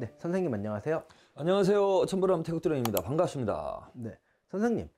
네, 선생님 안녕하세요. 안녕하세요. 천보람 태국드럼입니다. 반갑습니다. 네, 선생님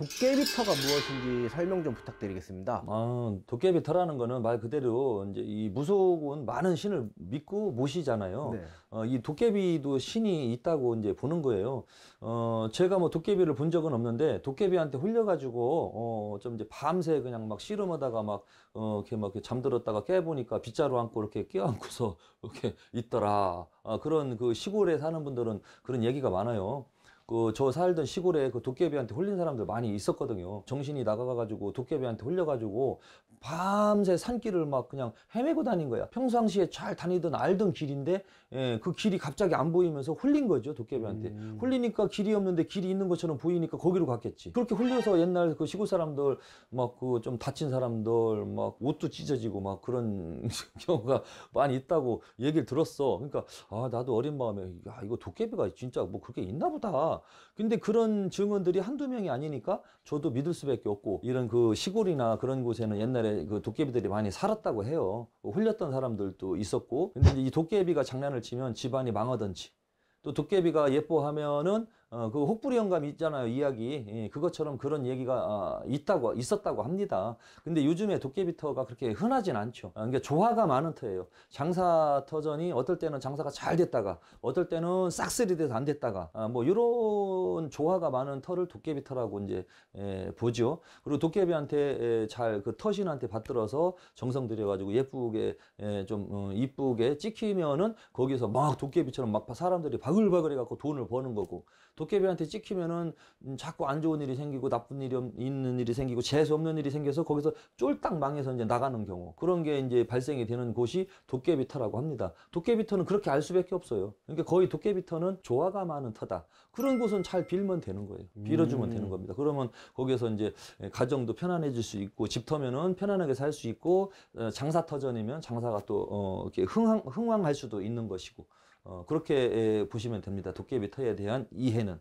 도깨비터가 무엇인지 설명 좀 부탁드리겠습니다. 아, 도깨비터라는 거는 말 그대로 이제 이 무속은 많은 신을 믿고 모시잖아요. 네. 어, 이 도깨비도 신이 있다고 이제 보는 거예요. 어, 제가 뭐 도깨비를 본 적은 없는데 도깨비한테 홀려가지고 어, 좀 이제 밤새 그냥 막 씨름하다가 막 어, 이렇게 막 잠들었다가 깨보니까 빗자루 안고 이렇게 껴안고서 이렇게 있더라. 아, 그런 그 시골에 사는 분들은 그런 얘기가 많아요. 그저 살던 시골에 그 도깨비한테 홀린 사람들 많이 있었거든요. 정신이 나가가지고 도깨비한테 홀려가지고 밤새 산길을 막 그냥 헤매고 다닌 거야. 평상시에 잘 다니던 알던 길인데 예, 그 길이 갑자기 안 보이면서 홀린 거죠 도깨비한테. 음. 홀리니까 길이 없는데 길이 있는 것처럼 보이니까 거기로 갔겠지. 그렇게 홀려서 옛날 그 시골 사람들 막 그 좀 다친 사람들 막 옷도 찢어지고 막 그런 경우가 많이 있다고 얘기를 들었어. 그러니까 아 나도 어린 마음에 야 이거 도깨비가 진짜 뭐 그렇게 있나 보다. 있다. 근데 그런 증언들이 한두 명이 아니니까 저도 믿을 수밖에 없고 이런 그 시골이나 그런 곳에는 옛날에 그 도깨비들이 많이 살았다고 해요. 홀렸던 사람들도 있었고 근데 이 도깨비가 장난을 치면 집안이 망하든지 또 도깨비가 예뻐하면은 어, 그 혹부리 영감 있잖아요 이야기 예, 그것처럼 그런 얘기가 어, 있다고 있었다고 합니다 근데 요즘에 도깨비터가 그렇게 흔하진 않죠 어, 그러니까 조화가 많은 터예요 장사 터전이 어떨 때는 장사가 잘 됐다가 어떨 때는 싹쓸이 돼서 안 됐다가 아, 뭐 이런 조화가 많은 터를 도깨비터라고 이제 예, 보죠 그리고 도깨비한테 예, 잘그 터신한테 받들어서 정성 들여가지고 예쁘게 예, 좀 어, 이쁘게 어, 찍히면은 거기서 막 도깨비처럼 막 사람들이 바글바글 해갖고 돈을 버는 거고 도깨비한테 찍히면은 음, 자꾸 안 좋은 일이 생기고 나쁜 일이 있는 일이 생기고 재수 없는 일이 생겨서 거기서 쫄딱 망해서 이제 나가는 경우 그런 게 이제 발생이 되는 곳이 도깨비터라고 합니다. 도깨비터는 그렇게 알 수밖에 없어요. 그러니까 거의 도깨비터는 조화가 많은 터다. 그런 곳은 잘 빌면 되는 거예요. 빌어주면 음. 되는 겁니다. 그러면 거기에서 이제 예, 가정도 편안해질 수 있고 집터면은 편안하게 살 수 있고 어, 장사터전이면 장사가 또 어, 이렇게 흥황, 흥황할 수도 있는 것이고 어, 그렇게 에, 보시면 됩니다. 도깨비 터에 대한 이해는.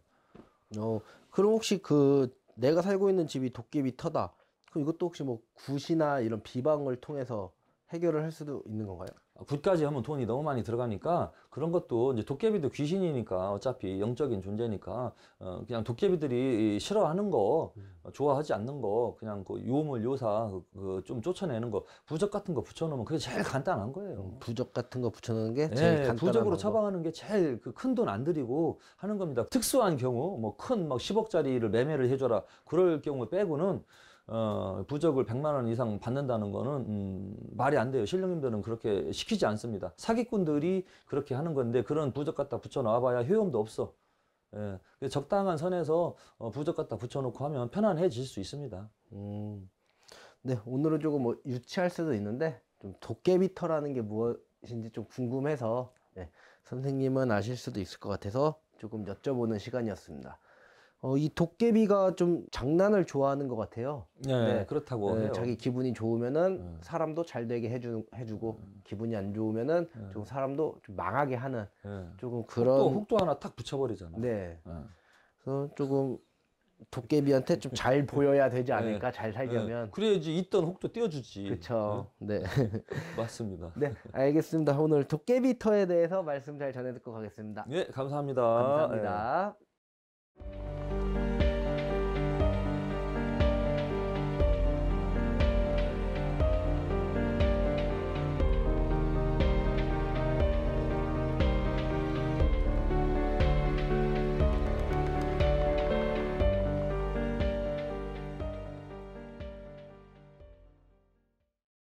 어, 그럼 혹시 그 내가 살고 있는 집이 도깨비 터다. 그럼 이것도 혹시 뭐 굿이나 이런 비방을 통해서 해결을 할 수도 있는 건가요? 붓까지 어, 하면 돈이 너무 많이 들어가니까 그런 것도 이제 도깨비도 귀신이니까 어차피 영적인 존재니까 어 그냥 도깨비들이 싫어하는 거 음. 어, 좋아하지 않는 거 그냥 그 요물 요사 그좀 그 쫓아내는 거 부적 같은 거 붙여놓으면 그게 제일 간단한 거예요. 음, 부적 같은 거 붙여놓는 게 제일 네, 간단한 부적으로 거. 처방하는 게 제일 그 큰 돈 안 들이고 하는 겁니다. 특수한 경우 뭐 큰 막 10억짜리를 매매를 해줘라 그럴 경우 빼고는 어, 부적을 100만 원 이상 받는다는 거는 음, 말이 안 돼요. 신령님들은 그렇게 시키지 않습니다. 사기꾼들이 그렇게 하는 건데 그런 부적 갖다 붙여 놔봐야 효용도 없어. 예, 그 적당한 선에서 어, 부적 갖다 붙여놓고 하면 편안해질 수 있습니다. 음. 네, 오늘은 조금 뭐 유치할 수도 있는데 좀 도깨비터라는 게 무엇인지 좀 궁금해서 예, 선생님은 아실 수도 있을 것 같아서 조금 여쭤보는 시간이었습니다. 어, 이 도깨비가 좀 장난을 좋아하는 것 같아요. 네, 네. 그렇다고 네, 자기 기분이 좋으면은 네. 사람도 잘 되게 해주, 해주고 음. 기분이 안 좋으면은 음. 좀 사람도 좀 망하게 하는 네. 조금 그런 훅도, 훅도 하나 탁 붙여버리잖아. 네. 그래서 조금 도깨비한테 좀 잘 보여야 되지 않을까 잘 살려면 그래야지 있던 혹도 띄워주지 그렇죠 네, 맞습니다 네 알겠습니다 오늘 도깨비터에 대해서 말씀 잘 전해듣고 가겠습니다 네 감사합니다 감사합니다